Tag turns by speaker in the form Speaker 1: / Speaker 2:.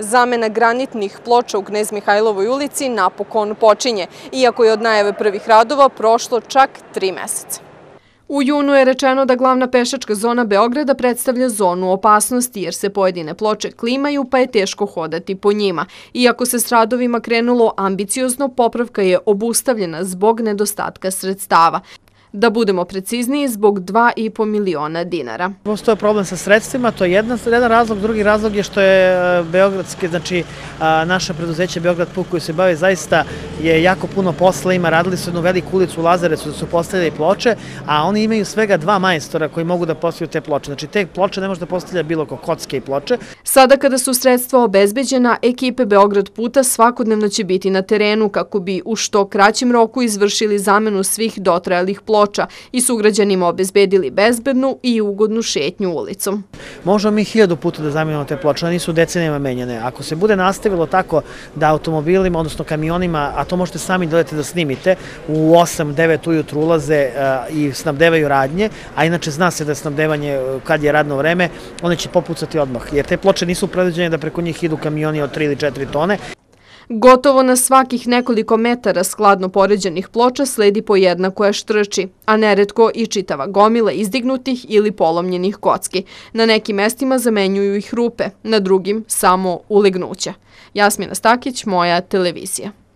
Speaker 1: Zamena granitnih ploča u Gnez Mihajlovoj ulici napokon počinje, iako je od najave prvih radova prošlo čak tri meseca. U junu je rečeno da glavna pešačka zona Beograda predstavlja zonu opasnosti jer se pojedine ploče klimaju pa je teško hodati po njima. Iako se s radovima krenulo ambiciozno, popravka je obustavljena zbog nedostatka sredstava. Da budemo precizniji, zbog 2,5 miliona
Speaker 2: dinara. Postoje problem sa sredstvima, to je jedan razlog. Drugi razlog je što je e, Beogradske, znači e, naše preduzeće Beograd Puk koji se bavi zaista je jako puno posla ima. Radili su jednu veliku ulicu u Lazarecu da su postavljali ploče, a oni imaju svega dva majstora koji mogu da postavljaju te ploče. Znači te ploče ne može da postavlja bilo ko kocke i ploče. Sada kada su sredstva
Speaker 1: obezbeđena, ekipe Beograd Puta svakodnevno će biti na terenu kako bi u što kraćem roku izvršili zamenu svih dotrajalih ploče ploča i sugrađanima obezbedili bezbednu i ugodnu šetnju ulicom.
Speaker 2: Možemo mi hiljadu puta da zamijenimo te ploče, one nisu decenijama menjene. Ako se bude nastavilo tako da automobilima, odnosno kamionima, a to možete sami da delete da snimite, u 8-9 ujutru ulaze e, i snabdevaju radnje, a inače zna se da je snabdevanje e, kad je radno vreme, one će popucati odmah, jer te ploče nisu predviđene da preko njih idu kamioni od 3 ili 4 tone.
Speaker 1: Gotovo na svakih nekoliko metara skladno poređenih ploča sledi po jedna koja štrči, a neretko i čitava gomila izdignutih ili polomljenih kocki. Na nekim mestima zamenjuju ih rupe, na drugim samo ulignuće. Jasmina Stakić, moja televizija.